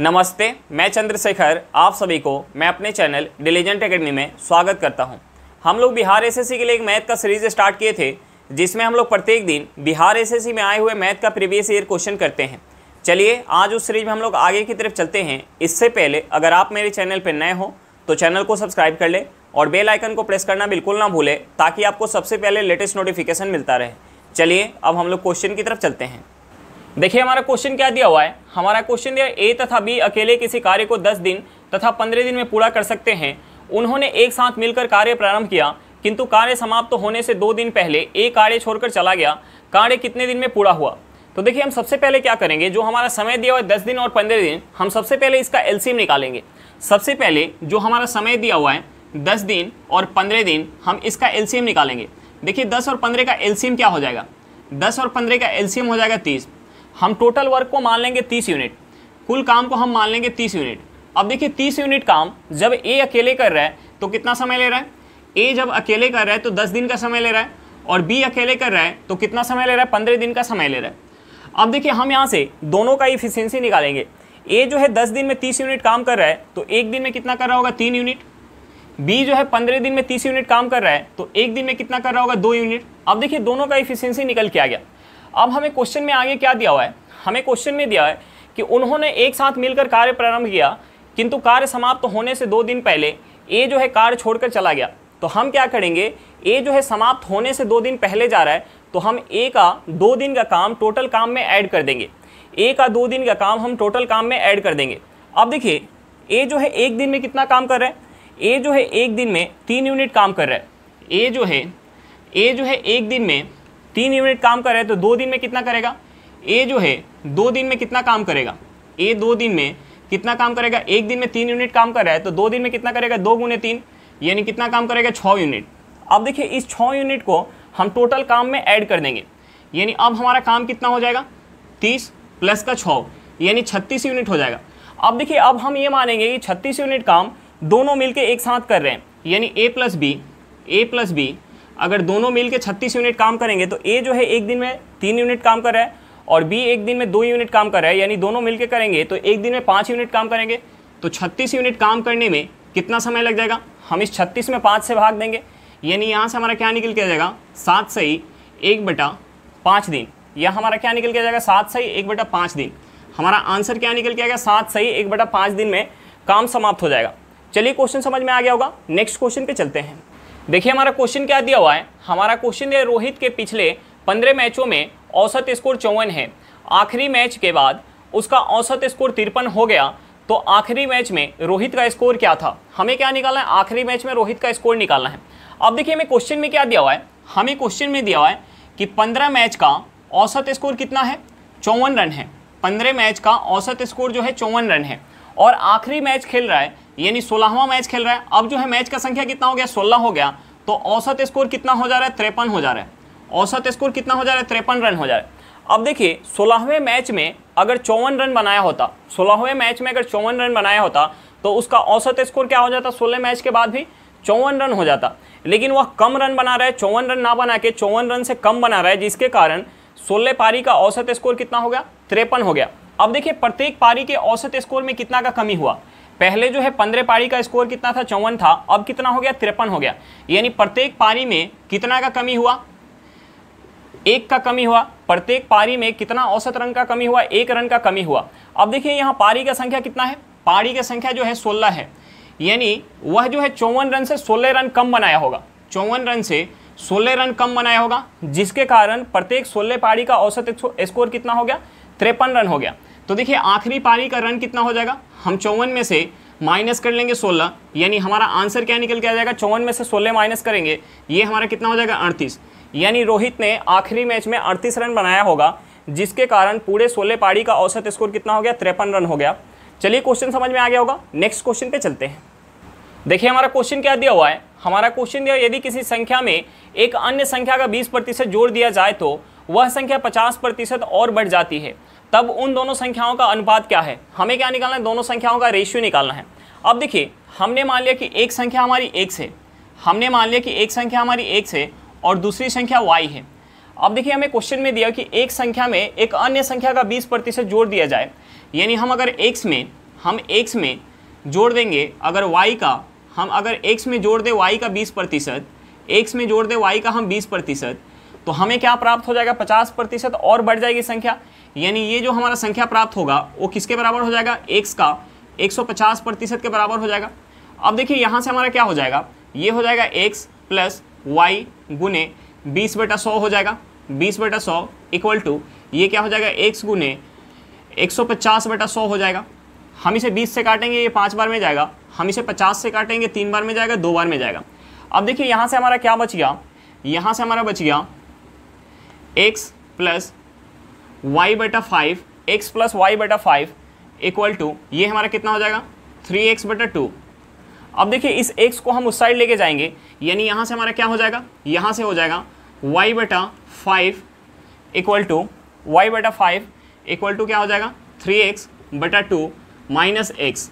नमस्ते मैं चंद्रशेखर आप सभी को मैं अपने चैनल डिलीजेंट अकेडमी में स्वागत करता हूं हम लोग बिहार एसएससी के लिए एक मैथ का सीरीज स्टार्ट किए थे जिसमें हम लोग प्रत्येक दिन बिहार एसएससी में आए हुए मैथ का प्रीवियस ईयर क्वेश्चन करते हैं चलिए आज उस सीरीज में हम लोग आगे की तरफ चलते हैं इससे पहले अगर आप मेरे चैनल पर नए हों तो चैनल को सब्सक्राइब कर लें और बेल आइकन को प्रेस करना बिल्कुल ना भूलें ताकि आपको सबसे पहले लेटेस्ट नोटिफिकेशन मिलता रहे चलिए अब हम लोग क्वेश्चन की तरफ चलते हैं देखिए हमारा क्वेश्चन क्या दिया हुआ है हमारा क्वेश्चन दिया ए तथा बी अकेले किसी कार्य को दस दिन तथा पंद्रह दिन में पूरा कर सकते हैं उन्होंने एक साथ मिलकर कार्य प्रारंभ किया किंतु कार्य समाप्त तो होने से दो दिन पहले ए कार्य छोड़कर चला गया कार्य कितने दिन में पूरा हुआ तो देखिए हम सबसे पहले क्या करेंगे जो हमारा समय दिया हुआ है दस दिन और पंद्रह दिन हम सबसे पहले इसका एलसीएम निकालेंगे सबसे पहले जो हमारा समय दिया हुआ है दस दिन और पंद्रह दिन हम इसका एलसीएम निकालेंगे देखिए दस और पंद्रह का एलसीएम क्या हो जाएगा दस और पंद्रह का एलसीएम हो जाएगा तीस हम टोटल वर्क को मान लेंगे तीस यूनिट कुल काम को हम मान लेंगे तीस यूनिट अब देखिए तीस यूनिट काम जब ए अकेले कर रहा है तो कितना समय ले रहा है ए जब अकेले कर रहा है तो दस दिन का समय ले रहा है और बी अकेले कर रहा है तो कितना समय ले रहा है पंद्रह दिन का समय ले रहा है अब देखिए हम यहाँ से दोनों का इफिशियंसी निकालेंगे ए जो है दस दिन में तीस यूनिट काम कर रहा है तो एक दिन में कितना कर रहा होगा तीन यूनिट बी जो है पंद्रह दिन में तीस यूनिट काम कर रहा है तो एक दिन में कितना कर रहा होगा दो यूनिट अब देखिए दोनों का इफिशियंसी निकल के आ गया अब हमें क्वेश्चन में आगे क्या दिया हुआ है हमें क्वेश्चन में दिया है कि उन्होंने एक साथ मिलकर कार्य प्रारंभ किया किंतु कार्य समाप्त होने से दो दिन पहले ए जो है कार्य छोड़कर चला गया तो हम क्या करेंगे ए जो है समाप्त होने से दो दिन पहले जा रहा है तो हम ए का दो दिन का काम टोटल काम में ऐड कर देंगे ए का दो दिन का काम हम टोटल काम में ऐड कर देंगे अब देखिए ए जो है एक दिन में कितना काम कर रहा है ए जो है एक दिन में तीन यूनिट काम कर रहा है ए जो है ए जो है एक दिन में तीन यूनिट काम कर रहे हैं तो दो दिन में कितना करेगा ए जो है दो दिन में कितना काम करेगा ए दो दिन में कितना काम करेगा एक दिन में तीन यूनिट काम कर रहा है तो दो दिन में कितना करेगा दो गुने तीन यानी कितना काम करेगा छः यूनिट अब देखिए इस छः यूनिट को हम टोटल काम में ऐड कर देंगे यानी अब हमारा काम कितना हो जाएगा तीस प्लस का छः यानी छत्तीस यूनिट हो जाएगा अब देखिए अब हम ये मानेंगे कि छत्तीस यूनिट काम दोनों मिलकर एक साथ कर रहे हैं यानी A plus B A plus B अगर दोनों मिल के छत्तीस यूनिट काम करेंगे तो ए जो है एक दिन में तीन यूनिट काम कर रहा है और बी एक दिन में दो यूनिट काम कर रहा है यानी दोनों मिलकर करेंगे तो एक दिन में पाँच यूनिट काम करेंगे तो छत्तीस यूनिट काम करने में कितना समय लग जाएगा हम इस छत्तीस में पाँच से भाग देंगे यानी यहाँ से हमारा क्या निकल के जाएगा सात से ही एक बटा पाँच दिन या हमारा क्या निकल के जाएगा सात से ही एक बटा पाँच दिन हमारा आंसर क्या निकल के आएगा सात से ही एक बटा पाँच दिन में काम समाप्त हो जाएगा चलिए क्वेश्चन समझ में आ गया होगा नेक्स्ट क्वेश्चन पे चलते हैं देखिए हमारा क्वेश्चन क्या दिया हुआ है हमारा क्वेश्चन है रोहित के पिछले पंद्रह मैचों में औसत स्कोर चौवन है आखिरी मैच के बाद उसका औसत स्कोर तिरपन हो गया तो आखिरी मैच में रोहित का स्कोर क्या था हमें क्या निकालना है आखिरी मैच में रोहित का स्कोर निकालना है अब देखिए हमें क्वेश्चन में क्या दिया हुआ है हमें क्वेश्चन में दिया हुआ है कि पंद्रह मैच का औसत स्कोर कितना है चौवन रन है पंद्रह मैच का औसत स्कोर जो है चौवन रन है और आखिरी मैच खेल रहा है यानी सोलहवां मैच खेल रहा है अब जो है मैच का संख्या कितना हो गया सोलह हो गया तो औसत स्कोर कितना हो जा रहा है तिरपन हो जा रहा है औसत स्कोर कितना हो जा रहा है त्रेपन रन हो जा रहा है अब देखिए सोलहवें मैच में अगर चौवन रन बनाया होता सोलहवें मैच में अगर चौवन रन बनाया होता तो उसका औसत स्कोर क्या हो जाता सोलह मैच के बाद भी चौवन रन हो जाता लेकिन वह कम रन बना रहा है चौवन रन ना बना के चौवन रन से कम बना रहा है जिसके कारण सोलह पारी का औसत स्कोर कितना हो गया त्रेपन हो गया अब देखिए प्रत्येक पारी के औसत स्कोर में कितना का कमी हुआ पहले जो है पंद्रह पारी का स्कोर कितना था चौवन था अब कितना हो गया तिरपन हो गया यानी प्रत्येक पारी में कितना का कमी हुआ एक का कमी हुआ प्रत्येक पारी में कितना औसत रन का कमी हुआ एक रन का कमी हुआ अब देखिए यहाँ पारी का संख्या कितना है पारी की संख्या जो है सोलह है यानी वह जो है चौवन रन से सोलह रन कम बनाया होगा चौवन रन से सोलह रन कम बनाया होगा जिसके कारण प्रत्येक सोलह पारी का औसत स्कोर कितना हो गया तिरपन रन हो गया तो देखिए आखिरी पारी का रन कितना हो जाएगा हम चौवन में से माइनस कर लेंगे 16 यानी हमारा आंसर क्या निकल के आ जाएगा चौवन में से 16 माइनस करेंगे ये हमारा कितना हो जाएगा अड़तीस यानी रोहित ने आखिरी मैच में अड़तीस रन बनाया होगा जिसके कारण पूरे सोलह पारी का औसत स्कोर कितना हो गया तिरपन रन हो गया चलिए क्वेश्चन समझ में आ गया होगा नेक्स्ट क्वेश्चन पे चलते हैं देखिए हमारा क्वेश्चन क्या दिया हुआ है हमारा क्वेश्चन दिया यदि किसी संख्या में एक अन्य संख्या का बीस प्रतिशत जोड़ दिया जाए तो वह संख्या पचास प्रतिशत और बढ़ जाती है तब उन दोनों संख्याओं का अनुपात क्या है हमें क्या निकालना है दोनों संख्याओं का रेशियो निकालना है अब देखिए हमने मान लिया कि एक संख्या हमारी एक से हमने मान लिया कि एक संख्या हमारी एक से और दूसरी संख्या वाई है अब देखिए हमें क्वेश्चन में दिया कि एक संख्या में एक अन्य संख्या का बीस प्रतिशत जोड़ दिया जाए यानी हम अगर एक्स में हम एक्स में जोड़ देंगे अगर वाई का हम अगर एक्स में जोड़ दें वाई का बीस प्रतिशत एक्स में जोड़ दें वाई का हम बीस प्रतिशत तो हमें क्या प्राप्त हो जाएगा पचास प्रतिशत और बढ़ जाएगी संख्या यानी ये जो हमारा संख्या प्राप्त होगा वो किसके बराबर हो जाएगा एक्स का पचास प्रतिशत के बराबर हो जाएगा अब देखिए यहाँ से हमारा क्या हो जाएगा ये हो जाएगा एक्स प्लस वाई गुने बीस बेटा सौ हो जाएगा बीस बेटा सौ इक्वल टू ये क्या हो जाएगा एक्स गुने एक सौ पचास बेटा सौ हो जाएगा हम इसे बीस से काटेंगे ये पाँच बार में जाएगा हम इसे पचास से काटेंगे तीन बार में जाएगा दो बार में जाएगा अब देखिए यहाँ से हमारा क्या बच गया यहाँ से हमारा बच गया एक्स प्लस वाई बटा फाइव एक्स प्लस वाई बटा फाइव इक्वल टू ये हमारा कितना हो जाएगा थ्री एक्स बटा टू अब देखिए इस एक्स को हम उस साइड लेके जाएंगे यानी यहाँ से हमारा क्या हो जाएगा यहाँ से हो जाएगा वाई बटा फाइव इक्वल टू वाई बटा फाइव इक्वल टू क्या हो जाएगा थ्री एक्स बटा टू माइनस एक्स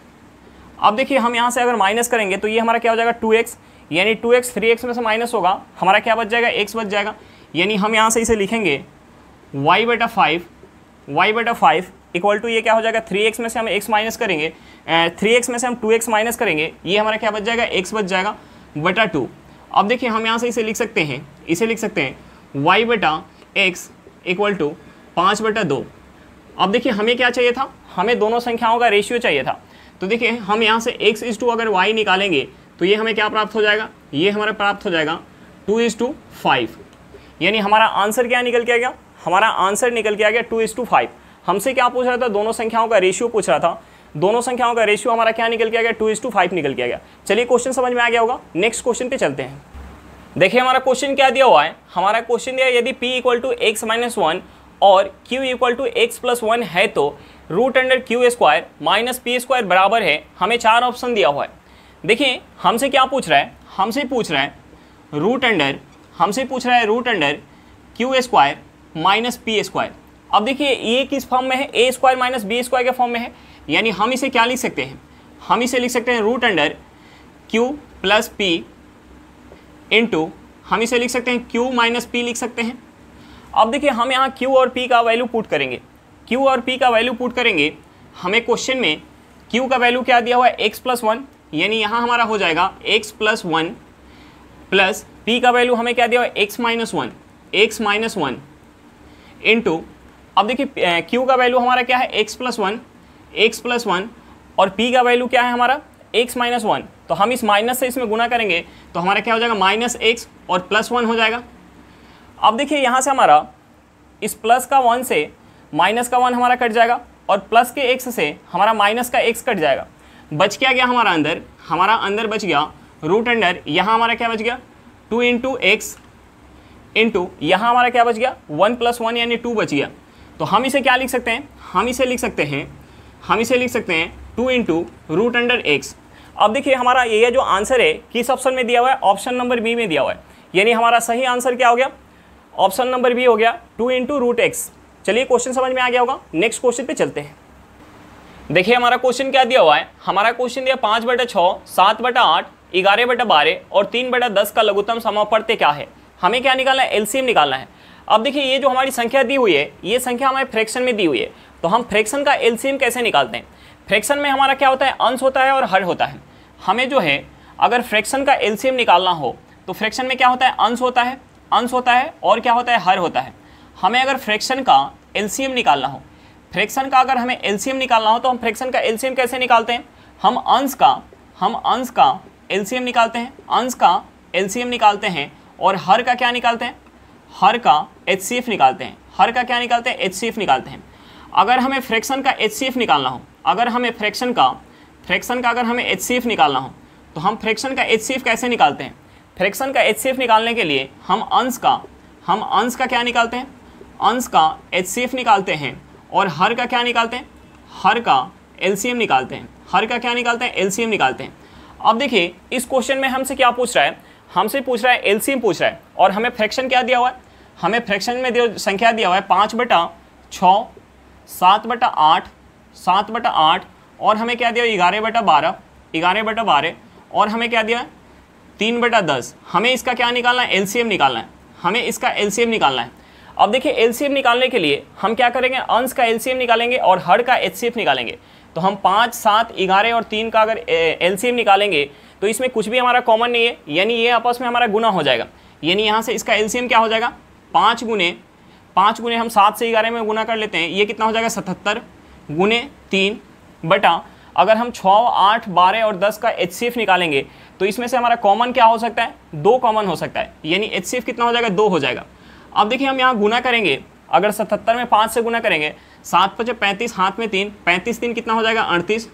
अब देखिए हम यहाँ से अगर माइनस करेंगे तो ये हमारा क्या हो जाएगा टू एक्स यानी टू एक्स थ्री एक्स में से माइनस होगा हमारा क्या बच जाएगा एक्स बच जाएगा यानी हम यहाँ से इसे लिखेंगे वाई बेटा फाइव वाई बेटा फाइव इक्वल टू ये क्या हो जाएगा थ्री एक्स में से हम एक्स माइनस करेंगे थ्री एक्स में से हम टू एक्स माइनस करेंगे ये हमारा क्या बच जाएगा एक्स बच जाएगा बटा टू अब देखिए हम यहाँ से इसे लिख सकते हैं इसे लिख सकते हैं वाई बटा एक्स इक्वल टू पाँच बटा दो अब देखिए हमें क्या चाहिए था हमें दोनों संख्याओं का रेशियो चाहिए था तो देखिए हम यहाँ से एक्स इज टू अगर वाई निकालेंगे तो ये हमें क्या प्राप्त हो जाएगा ये हमारा प्राप्त हो जाएगा टू इज टू फाइव यानी हमारा आंसर क्या निकल के आ गया हमारा आंसर निकल के आ गया टू इज टू फाइव हमसे क्या पूछ रहा था दोनों संख्याओं का रेशियो पूछ रहा था दोनों संख्याओं का रेशियो हमारा क्या निकल के आ गया टू इज टू फाइव निकल के आ गया चलिए क्वेश्चन समझ में आ गया होगा नेक्स्ट क्वेश्चन पे चलते हैं देखिए हमारा क्वेश्चन क्या दिया हुआ है हमारा क्वेश्चन दिया यदि P equal to X minus one और Q equal to X plus one है तो root under Q square minus P square बराबर है हमें चार ऑप्शन दिया हुआ है देखिए हमसे क्या पूछ रहा है हमसे पूछ रहा है रूट अंडर हमसे पूछ रहा है root under Q square minus P square अब देखिए ये किस फॉर्म में है A square minus B square के फॉर्म में है यानी हम इसे क्या लिख सकते हैं हम इसे लिख सकते हैं root under Q plus P into हम इसे लिख सकते हैं क्यू माइनस पी लिख सकते हैं अब देखिए हम यहाँ क्यू और पी का वैल्यू पुट करेंगे क्यू और पी का वैल्यू पुट करेंगे हमें क्वेश्चन में क्यू का वैल्यू क्या दिया हुआ है एक्स प्लस वन यानी यहाँ हमारा हो जाएगा X plus one plus P का वैल्यू हमें क्या दिया हुआ X minus one X minus one into अब देखिए क्यू का वैल्यू हमारा क्या है X plus one X plus one और पी का वैल्यू क्या है हमारा एक्स माइनस वन तो हम इस माइनस से इसमें गुना करेंगे तो हमारा क्या हो जाएगा माइनस एक्स और प्लस वन हो जाएगा अब देखिए यहाँ से हमारा इस प्लस का वन से माइनस का वन हमारा कट जाएगा और प्लस के एक्स से हमारा माइनस का एक्स कट जाएगा बच क्या गया हमारा अंदर हमारा अंदर बच गया रूट अंडर यहाँ हमारा क्या बच गया टू इंटू एक्स इंटू यहाँ हमारा क्या बच गया वन प्लस वन यानी टू बच गया तो हम इसे क्या लिख सकते हैं हम इसे लिख सकते हैं हम इसे लिख सकते हैं two into root under x अब देखिए हमारा ये जो आंसर है किस ऑप्शन में दिया हुआ है ऑप्शन नंबर बी में दिया हुआ है यानी हमारा सही आंसर क्या हो गया ऑप्शन नंबर बी हो गया टू इंटू रूट एक्स चलिए क्वेश्चन समझ में आ गया होगा नेक्स्ट क्वेश्चन पे चलते हैं देखिए हमारा क्वेश्चन क्या दिया हुआ है हमारा क्वेश्चन दिया पाँच बटा छः सात बटा आठ ग्यारह बटा बारह और तीन बटा दस का लघुतम समापवर्त्य क्या है हमें क्या निकालना है एलसीएम निकालना है अब देखिए ये जो हमारी संख्या दी हुई है ये संख्या हमारे फ्रैक्शन में दी हुई है तो हम फ्रैक्शन का एलसीएम कैसे निकालते हैं फ्रैक्शन में हमारा क्या होता है अंश होता है और हर होता है हमें जो है अगर फ्रैक्शन का एलसीएम निकालना हो तो फ्रैक्शन में क्या होता है अंश होता है अंश होता है और क्या होता है हर होता है हमें अगर फ्रैक्शन का एलसीएम निकालना हो फ्रैक्शन का अगर हमें एलसीएम निकालना हो तो हम फ्रैक्शन का एलसीएम कैसे निकालते हैं हम अंश का हम अंश का एलसीएम निकालते हैं अंश का एलसीएम निकालते हैं और हर का क्या निकालते हैं हर का एच निकालते हैं हर का क्या निकालते हैं एच निकालते हैं अगर हमें फ्रैक्शन का एच निकालना हो अगर हमें फ्रैक्शन का फ्रैक्शन का अगर हमें एच निकालना हो तो हम फ्रैक्शन का एच कैसे निकालते हैं फ्रैक्शन का एच निकालने के लिए हम अंश का हम अंश का क्या निकालते हैं अंश का एच निकालते हैं और हर का क्या निकालते हैं हर का एलसीएम निकालते हैं हर का क्या निकालते हैं एलसीएम निकालते हैं अब देखिए इस क्वेश्चन में हमसे क्या पूछ रहा है हमसे पूछ रहा है एलसीएम पूछ रहा है और हमें फ्रैक्शन क्या दिया हुआ है हमें फ्रैक्शन में दिया संख्या दिया हुआ है पाँच बटा छः सात बटा आठ सात बटा आठ और हमें क्या दिया ग्यारह बटा बारह ग्यारह बटा बारह और हमें क्या दिया तीन बटा दस हमें इसका क्या निकालना है एलसीएम निकालना है हमें इसका एलसीएम निकालना है अब देखिए एलसीएम निकालने के लिए हम क्या करेंगे अंश का एलसीएम निकालेंगे और हर का एच निकालेंगे तो हम पाँच सात ग्यारह और तीन का अगर एल निकालेंगे तो इसमें कुछ भी हमारा कॉमन नहीं है यानी ये आपस में हमारा गुना हो जाएगा यानी यहाँ से इसका एल क्या हो जाएगा पाँच गुने पाँच गुने हम सात से ग्यारह में गुना कर लेते हैं ये कितना हो जाएगा सतहत्तर गुने तीन बटा अगर हम छः आठ बारह और दस का एच निकालेंगे तो इसमें से हमारा कॉमन क्या हो सकता है दो कॉमन हो सकता है यानी एच कितना हो जाएगा दो हो जाएगा अब देखिए हम यहाँ गुना करेंगे अगर सतहत्तर में पाँच से गुना करेंगे सात पचे पैंतीस हाथ में तीन पैंतीस तीन कितना हो जाएगा अड़तीस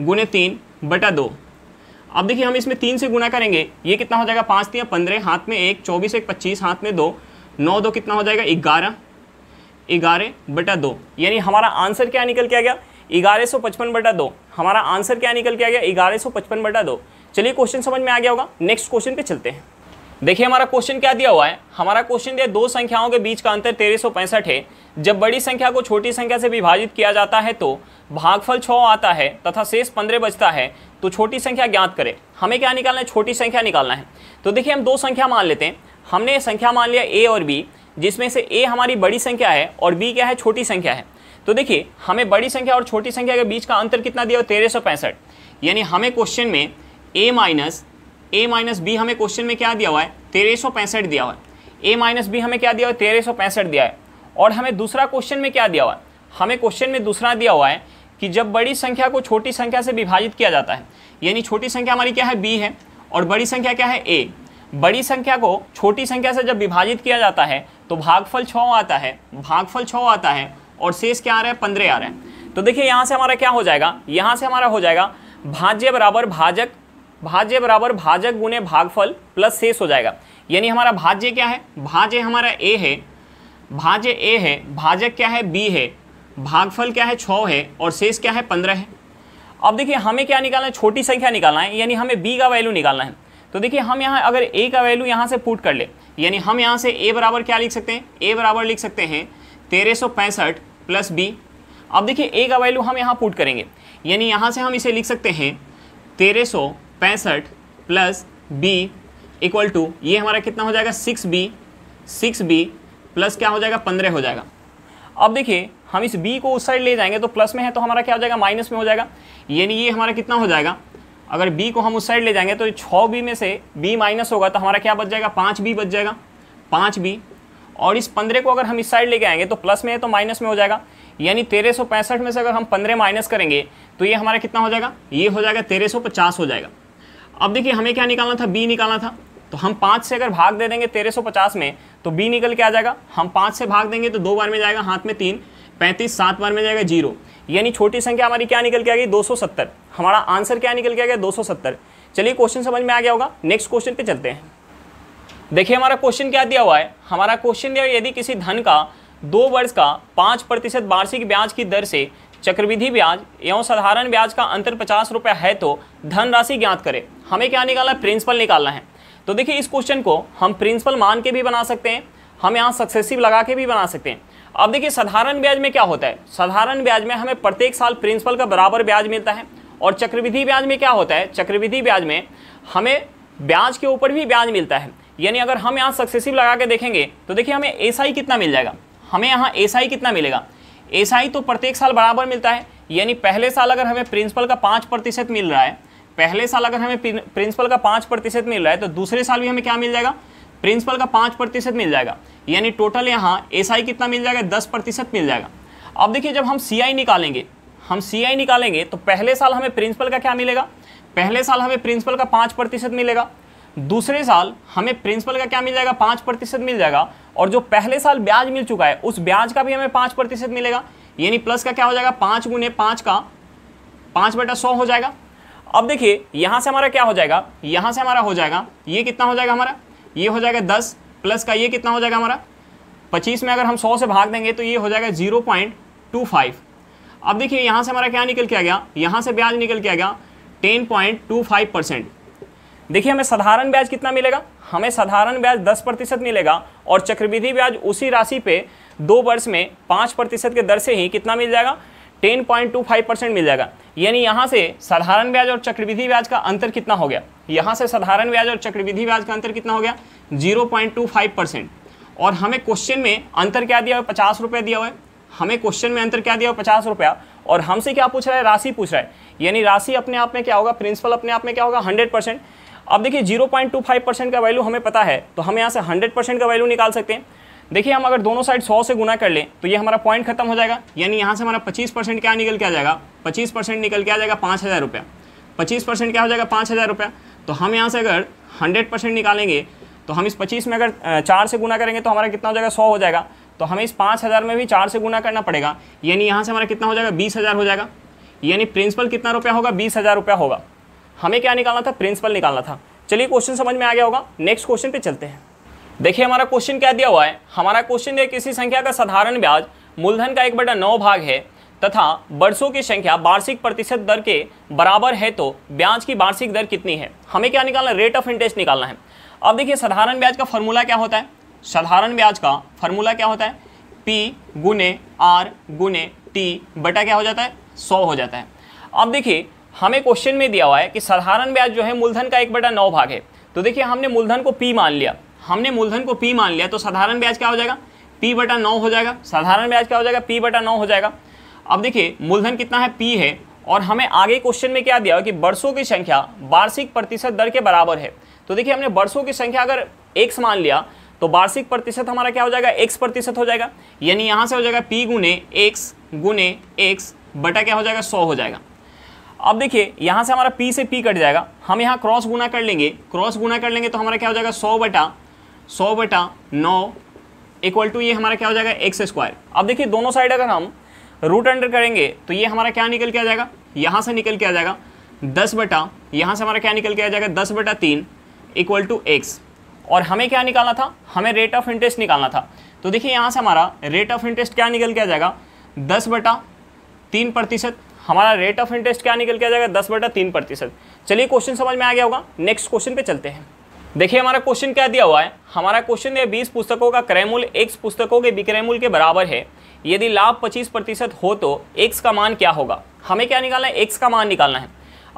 गुने तीन बटा दो अब देखिए हम इसमें तीन से गुना करेंगे ये कितना हो जाएगा पाँच तीन पंद्रह हाथ में एक चौबीस एक पच्चीस हाथ में दो नौ दो कितना हो जाएगा ग्यारह ग्यारह बटा दो यानी हमारा आंसर क्या निकल के आ गया ग्यारह सौ पचपन बटा दो हमारा आंसर क्या निकल के आ गया ग्यारह सौ पचपन बटा दो चलिए क्वेश्चन समझ में आ गया होगा नेक्स्ट क्वेश्चन पे चलते हैं देखिए हमारा क्वेश्चन क्या दिया हुआ है हमारा क्वेश्चन दिया दो संख्याओं के बीच का अंतर तेरह है जब बड़ी संख्या को छोटी संख्या से विभाजित किया जाता है तो भागफल छः आता है तथा शेष पंद्रह बचता है तो छोटी संख्या ज्ञात करें हमें क्या निकालना है छोटी संख्या निकालना है तो देखिए हम दो संख्या मान लेते हैं हमने संख्या मान लिया ए और बी जिसमें से ए हमारी बड़ी संख्या है और बी क्या है छोटी संख्या है तो देखिए हमें बड़ी संख्या और छोटी संख्या के बीच का अंतर कितना दिया हो तेरह यानी हमें क्वेश्चन में A minus A minus B हमें क्वेश्चन में क्या दिया हुआ है तेरह दिया हुआ है ए माइनस बी हमें क्या दिया हुआ है तेरह दिया है और हमें दूसरा क्वेश्चन में क्या दिया हुआ है हमें क्वेश्चन में दूसरा दिया हुआ है कि जब बड़ी संख्या को छोटी संख्या से विभाजित किया जाता है यानी छोटी संख्या हमारी क्या है बी है और बड़ी संख्या क्या है ए बड़ी संख्या को छोटी संख्या से जब विभाजित किया जाता है तो भागफल छ आता है भागफल छ आता है और शेष क्या आ रहा है पंद्रह आ रहा है तो देखिए यहाँ से हमारा क्या हो जाएगा यहाँ से हमारा हो जाएगा भाज्य बराबर भाजक भाज्य बराबर भाजक गुने भागफल प्लस शेष हो जाएगा यानी हमारा भाज्य क्या है भाज्य हमारा ए है भाज्य ए है भाजक क्या है बी है भागफल क्या है छः है और शेष क्या है पंद्रह है अब देखिए हमें क्या निकालना है छोटी संख्या निकालना है यानी हमें बी का वैल्यू निकालना है तो देखिए हम यहाँ अगर ए का वैल्यू यहाँ से पुट कर ले यानी हम यहाँ से ए बराबर क्या लिख सकते हैं ए बराबर लिख सकते हैं तेरह सौ पैंसठ प्लस बी अब देखिए ए का वैल्यू हम यहाँ पुट करेंगे यानी यहाँ से हम इसे लिख सकते हैं तेरह सौ पैंसठ प्लस बी इक्वल टू ये हमारा कितना हो जाएगा six B six B plus क्या हो जाएगा पंद्रह हो जाएगा अब देखिए हम इस बी को उस साइड ले जाएंगे तो प्लस में है तो हमारा क्या हो जाएगा माइनस में हो जाएगा यानी ये हमारा कितना हो जाएगा अगर बी को हम उस साइड ले जाएंगे तो छः बी में से बी माइनस होगा तो हमारा क्या बच जाएगा पाँच बी बच जाएगा पाँच बी और इस पंद्रह को अगर हम इस साइड लेके आएंगे तो प्लस में है तो माइनस में हो जाएगा यानी तेरह सौ पैंसठ में से अगर हम पंद्रह माइनस करेंगे तो ये हमारा कितना हो जाएगा ये हो जाएगा तेरह सौ पचास हो जाएगा अब देखिए हमें क्या निकालना था बी निकालना था तो हम पाँच से अगर भाग दे देंगे तेरह सौ पचास में तो बी निकल के आ जाएगा हम पाँच से भाग देंगे तो दो बार में जाएगा हाथ में तीन पैंतीस सात बार में जाएगा जीरो यानी छोटी संख्या हमारी क्या निकल के आ गई दो सौ सत्तर हमारा आंसर क्या निकल के आ गया दो सौ सत्तर चलिए क्वेश्चन समझ में आ गया होगा नेक्स्ट क्वेश्चन पे चलते हैं देखिए हमारा क्वेश्चन क्या दिया हुआ है हमारा क्वेश्चन दिया यदि किसी धन का दो वर्ष का पाँच प्रतिशत वार्षिक ब्याज की दर से चक्रविधि ब्याज एवं साधारण ब्याज का अंतर पचास रुपया है तो धनराशि ज्ञात करें हमें क्या निकालना है प्रिंसिपल निकालना है तो देखिए इस क्वेश्चन को हम प्रिंसिपल मान के भी बना सकते हैं हम यहाँ सक्सेसिव लगा के भी बना सकते हैं अब देखिए साधारण ब्याज में क्या होता है साधारण ब्याज में हमें प्रत्येक साल प्रिंसिपल का बराबर ब्याज मिलता है और चक्रविधि ब्याज में क्या होता है चक्रविधि ब्याज में हमें ब्याज के ऊपर भी ब्याज मिलता है यानी अगर हम यहाँ सक्सेसिव लगा के देखेंगे तो देखिए हमें एस कितना मिल जाएगा हमें यहाँ एस कितना मिलेगा एस तो प्रत्येक साल बराबर मिलता है यानी पहले साल अगर हमें प्रिंसिपल का पाँच प्रतिशत मिल रहा है पहले साल अगर हमें प्रिंसिपल का पाँच प्रतिशत मिल रहा है तो दूसरे साल भी हमें क्या मिल जाएगा प्रिंसिपल का पाँच प्रतिशत मिल जाएगा यानी टोटल यहाँ एस कितना मिल जाएगा दस प्रतिशत मिल जाएगा अब देखिए जब हम सी निकालेंगे हम सी निकालेंगे तो पहले साल हमें प्रिंसिपल का क्या मिलेगा पहले साल हमें प्रिंसिपल का पाँच प्रतिशत मिलेगा दूसरे साल हमें प्रिंसिपल का क्या मिल जाएगा पाँच प्रतिशत मिल जाएगा और जो पहले साल ब्याज मिल चुका है उस ब्याज का भी हमें पाँच प्रतिशत मिलेगा यानी प्लस का क्या हो जाएगा पाँच गुने पाँच का पाँच बेटा सौ हो जाएगा अब देखिए यहाँ से हमारा क्या हो जाएगा यहाँ से हमारा हो जाएगा ये कितना हो जाएगा हमारा ये हो जाएगा दस प्लस का ये कितना हो जाएगा हमारा पच्चीस में अगर हम सौ से भाग देंगे तो ये हो जाएगा जीरो पॉइंट टू फाइव अब देखिए यहाँ से हमारा क्या निकल के आ गया यहाँ से ब्याज निकल के आ गया ten point two five percent देखिए हमें साधारण ब्याज कितना मिलेगा हमें साधारण ब्याज दस प्रतिशत मिलेगा और चक्रवृद्धि ब्याज उसी राशि पे दो वर्ष में पाँच प्रतिशत के दर से ही कितना मिल जाएगा ten point two five percent मिल जाएगा यानी यहाँ से साधारण ब्याज और चक्रविधि ब्याज का अंतर कितना हो गया यहाँ से साधारण ब्याज और चक्रविधि ब्याज का अंतर कितना हो गया 0.25 परसेंट और हमें क्वेश्चन में अंतर क्या दिया हुआ है पचास रुपये दिया हुआ है हमें क्वेश्चन में अंतर क्या दिया हुआ पचास रुपया और हमसे क्या पूछ रहा है राशि पूछ रहा है यानी राशि अपने आप में क्या होगा प्रिंसिपल अपने आप में क्या होगा हंड्रेड परसेंट अब देखिए zero point two five percent का वैल्यू हमें पता है तो हम यहाँ से हंड्रेड परसेंट का वैल्यू निकाल सकते हैं देखिए हम अगर दोनों साइड सौ से गुना कर लें तो ये हमारा पॉइंट खत्म हो जाएगा यानी यहाँ से हमारा पच्चीस परसेंट क्या निकल के आ जाएगा पच्चीस परसेंट निकल के आ जाएगा पाँच हज़ार रुपया पच्चीस परसेंट क्या हो जाएगा पाँच हज़ार रुपया तो हम यहाँ से अगर हंड्रेड परसेंट निकालेंगे तो हम इस पच्चीस में अगर चार से गुना करेंगे तो हमारा कितना हो जाएगा सौ हो जाएगा तो हमें इस पाँच हज़ार में भी चार से गुना करना पड़ेगा यानी यहाँ से हमारा कितना हो जाएगा बीस हज़ार हो जाएगा यानी प्रिंसिपल कितना रुपया होगा बीस हज़ार रुपया होगा हमें क्या निकालना था प्रिंसिपल निकालना था चलिए क्वेश्चन समझ में आ गया होगा नेक्स्ट क्वेश्चन पे चलते हैं देखिए हमारा क्वेश्चन क्या दिया हुआ है हमारा क्वेश्चन है किसी संख्या का साधारण ब्याज मूलधन का एक बटा नौ भाग है तथा वर्षों की संख्या वार्षिक प्रतिशत दर के बराबर है तो ब्याज की वार्षिक दर कितनी है हमें क्या निकालना है रेट ऑफ इंटरेस्ट निकालना है अब देखिए साधारण ब्याज का फॉर्मूला क्या होता है साधारण ब्याज का फॉर्मूला क्या होता है पी गुने आर गुने टी बटा क्या हो जाता है सौ हो जाता है अब देखिए हमें क्वेश्चन में दिया हुआ है कि साधारण ब्याज जो है मूलधन का एक बटा नौ भाग है तो देखिए हमने मूलधन को पी मान लिया हमने मूलधन को पी मान लिया तो साधारण ब्याज क्या हो जाएगा पी बटा नौ हो जाएगा साधारण ब्याज क्या हो जाएगा पी बटा नौ हो जाएगा अब देखिए मूलधन कितना है पी है और हमें आगे क्वेश्चन में क्या दिया कि वर्षों की संख्या वार्षिक प्रतिशत दर के बराबर है तो देखिए हमने वर्षों की संख्या अगर एक्स मान लिया तो वार्षिक प्रतिशत हमारा क्या हो जाएगा एक्स प्रतिशत हो जाएगा यानी यहाँ से हो जाएगा पी गुने एक्स गुने एक्स बटा क्या हो जाएगा सौ हो जाएगा अब देखिए यहाँ से हमारा पी से पी कट जाएगा हम यहाँ क्रॉस गुना कर लेंगे क्रॉस गुना कर लेंगे तो हमारा क्या हो जाएगा सौ बटा सौ बटा नौ इक्वल टू ये हमारा क्या हो जाएगा एक्स स्क्वायर अब देखिए दोनों साइड अगर हम रूट अंडर करेंगे तो ये हमारा क्या निकल के आ जाएगा यहाँ से निकल के आ जाएगा दस बटा यहाँ से हमारा क्या निकल के आ जाएगा दस बटा तीन इक्वल टू एक्स और हमें क्या निकालना था हमें रेट ऑफ इंटरेस्ट निकालना था तो देखिए यहाँ से हमारा रेट ऑफ इंटरेस्ट क्या निकल के आ जाएगा दस बटा तीन प्रतिशत हमारा रेट ऑफ इंटरेस्ट क्या निकल के आ जाएगा दस बटा तीन प्रतिशत चलिए क्वेश्चन समझ में आ गया होगा नेक्स्ट क्वेश्चन पे चलते हैं देखिए हमारा क्वेश्चन क्या दिया हुआ है हमारा क्वेश्चन है बीस पुस्तकों का क्रय मूल्य एक्स पुस्तकों के विक्रय मूल्य के बराबर है यदि लाभ पच्चीस प्रतिशत हो तो एक्स का मान क्या होगा हमें क्या निकालना है एक्स का मान निकालना है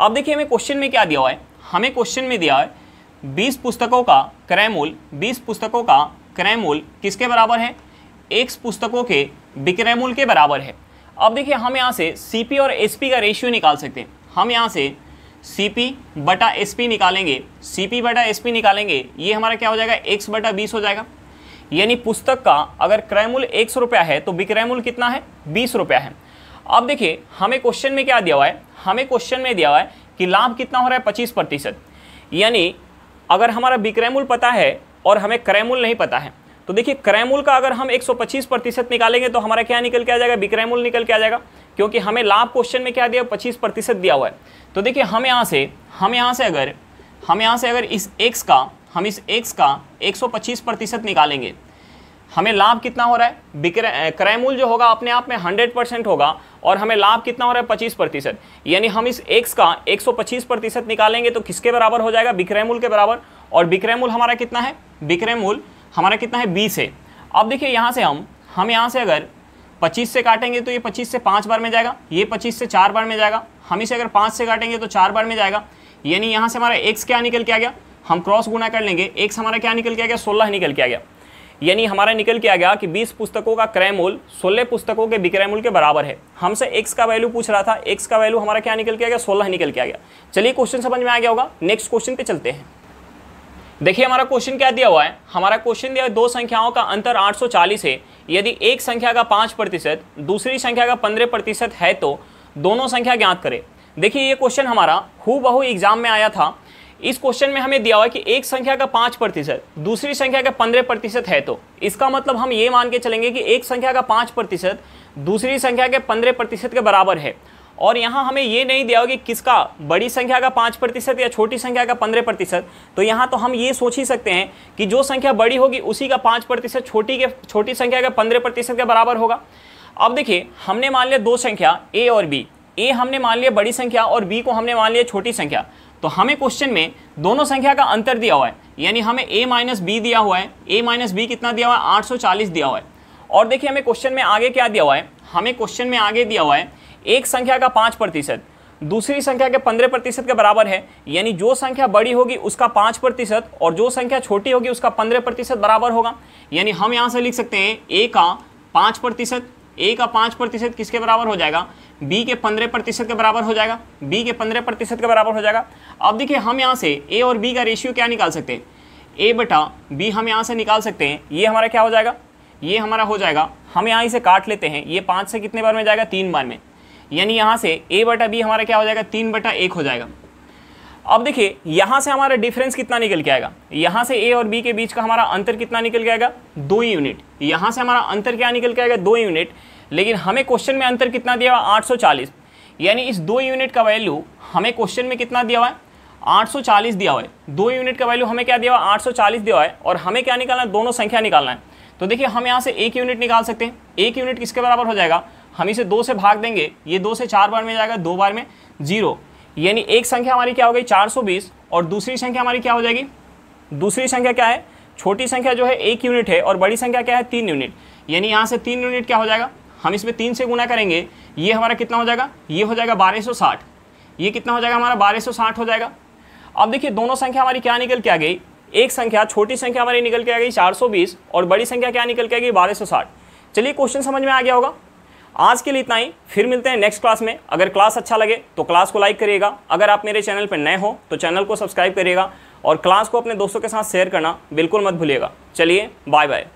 अब देखिए हमें क्वेश्चन में क्या दिया हुआ है हमें क्वेश्चन में दिया है बीस पुस्तकों का क्रय मूल बीस पुस्तकों का क्रय मूल किसके बराबर है एक पुस्तकों के विक्रय मूल्य के बराबर है अब देखिए हम यहाँ से सी और एस का रेशियो निकाल सकते हैं हम यहाँ से सी पी बटा एस पी निकालेंगे सी पी बटा एस पी निकालेंगे ये हमारा क्या हो जाएगा एक्स बटा बीस हो जाएगा यानी पुस्तक का अगर क्रय मूल्य एक सौ रुपया है तो विक्रय मूल्य कितना है बीस रुपया है अब देखिए हमें क्वेश्चन में क्या दिया हुआ है हमें क्वेश्चन में दिया हुआ है कि लाभ कितना हो रहा है पच्चीस प्रतिशत यानी अगर हमारा विक्रय मूल्य पता है और हमें क्रय मूल्य नहीं पता है तो देखिए क्रय मूल्य का अगर हम पच्चीस प्रतिशत निकालेंगे तो हमारा क्या निकल के आ जाएगा विक्रय मूल्य निकल के आ जाएगा क्योंकि हमें लाभ क्वेश्चन में क्या दिया पच्चीस प्रतिशत दिया हुआ है तो देखिए हम यहाँ से हम यहाँ से अगर हम यहाँ से अगर इस एक्स का हम इस एक्स का 125 प्रतिशत निकालेंगे हमें लाभ कितना हो रहा है बिक्रय क्रय मूल्य जो होगा अपने आप में 100 परसेंट होगा और हमें लाभ कितना हो रहा है 25 प्रतिशत यानी हम इस एक्स का 125 प्रतिशत निकालेंगे तो किसके बराबर हो जाएगा बिक्रय मूल्य के बराबर और बिक्रय मूल्य हमारा कितना है बिक्रय मूल्य हमारा कितना है बीस है अब देखिए यहाँ से हम हम यहाँ से अगर पच्चीस से काटेंगे तो ये पच्चीस से पाँच बार में जाएगा ये पच्चीस से चार बार में जाएगा हम इसे अगर पाँच से काटेंगे तो चार बार में जाएगा यानी यहाँ से हमारा एक्स क्या निकल के आ गया हम क्रॉस गुना कर लेंगे एक्स हमारा क्या निकल के आ गया सोलह निकल के आ गया यानी हमारा निकल के आ गया कि 20 पुस्तकों का क्रय मूल सोलह पुस्तकों के विक्रय मूल के बराबर है हमसे x का वैल्यू पूछ रहा था x का वैल्यू हमारा क्या निकल के आ गया सोलह निकल के आ गया चलिए क्वेश्चन समझ में आ गया होगा नेक्स्ट क्वेश्चन पे चलते हैं देखिए हमारा क्वेश्चन क्या दिया हुआ है हमारा क्वेश्चन दिया दो संख्याओं का अंतर आठ है यदि एक संख्या का पाँच दूसरी संख्या का पंद्रह है तो दोनों संख्या ज्ञात करें देखिए ये क्वेश्चन हमारा हु बहु एग्जाम में आया था इस क्वेश्चन में हमें दिया हुआ है कि एक संख्या का पाँच प्रतिशत दूसरी संख्या का पंद्रह प्रतिशत है तो इसका मतलब हम ये मान के चलेंगे कि एक संख्या का पाँच प्रतिशत दूसरी संख्या के पंद्रह प्रतिशत के बराबर है और यहाँ हमें ये नहीं दिया होगा कि किसका बड़ी संख्या का पाँच प्रतिशत या छोटी संख्या का पंद्रह प्रतिशत तो यहाँ तो हम ये सोच ही सकते हैं कि जो संख्या बड़ी होगी उसी का पाँच प्रतिशत छोटी के छोटी संख्या का पंद्रह प्रतिशत के बराबर होगा अब देखिए हमने मान लिया दो संख्या ए और बी ए हमने मान लिया बड़ी संख्या और बी को हमने मान लिया छोटी संख्या तो हमें क्वेश्चन में दोनों संख्या का अंतर दिया हुआ है यानी हमें ए माइनस बी दिया हुआ है ए माइनस बी कितना दिया हुआ है चालीस दिया हुआ है और देखिए हमें क्वेश्चन में आगे क्या दिया हुआ है हमें क्वेश्चन में आगे दिया हुआ है एक संख्या का पाँच प्रतिशत दूसरी संख्या के पंद्रह प्रतिशत के बराबर है यानी जो संख्या बड़ी होगी उसका पाँच प्रतिशत और जो संख्या छोटी होगी उसका पंद्रह प्रतिशत बराबर होगा यानी हम यहाँ से लिख सकते हैं ए का पाँच प्रतिशत ए का पाँच प्रतिशत किसके बराबर हो जाएगा बी के पंद्रह प्रतिशत के बराबर हो जाएगा बी के पंद्रह प्रतिशत के बराबर हो जाएगा अब देखिए हम यहाँ से ए और बी का रेशियो क्या निकाल सकते हैं ए बटा बी हम यहाँ से निकाल सकते हैं ये हमारा क्या हो जाएगा ये हमारा हो जाएगा हम यहाँ इसे काट लेते हैं ये पाँच से कितने बार में जाएगा तीन बार में यानी यहाँ से ए बटा बी हमारा क्या हो जाएगा तीन बटा एक हो जाएगा अब देखिए यहाँ से हमारा डिफरेंस कितना निकल के आएगा यहाँ से ए और बी के बीच का हमारा अंतर कितना निकल के आएगा दो यूनिट यहाँ से हमारा अंतर क्या निकल के आएगा दो यूनिट लेकिन हमें क्वेश्चन में अंतर कितना दिया हुआ 840 यानी इस दो यूनिट का वैल्यू हमें क्वेश्चन में कितना दिया हुआ है 840 दिया हुआ है दो यूनिट का वैल्यू हमें क्या दिया हुआ 840 दिया हुआ है और हमें क्या निकालना है दोनों संख्या निकालना है तो देखिए हम यहाँ से एक यूनिट निकाल सकते हैं एक यूनिट किसके बराबर हो जाएगा हम इसे दो से भाग देंगे ये दो से चार बार में जाएगा दो बार में जीरो यानी एक संख्या हमारी क्या हो गई 420 और दूसरी संख्या हमारी क्या हो जाएगी दूसरी संख्या क्या है छोटी संख्या जो है एक यूनिट है और बड़ी संख्या क्या है तीन यूनिट यानी यहाँ से तीन यूनिट क्या हो जाएगा हम इसमें तीन से गुना करेंगे ये हमारा कितना हो जाएगा ये हो जाएगा बारह ये कितना हो जाएगा हमारा बारह हो जाएगा अब देखिए दोनों संख्या हमारी क्या निकल के आ गई एक संख्या छोटी संख्या हमारी निकल के आ गई 420 और बड़ी संख्या क्या निकल के आ गई 1260 चलिए क्वेश्चन समझ में आ गया होगा आज के लिए इतना ही फिर मिलते हैं नेक्स्ट क्लास में अगर क्लास अच्छा लगे तो क्लास को लाइक करिएगा अगर आप मेरे चैनल पर नए हो तो चैनल को सब्सक्राइब करिएगा और क्लास को अपने दोस्तों के साथ शेयर करना बिल्कुल मत भूलिएगा चलिए बाय बाय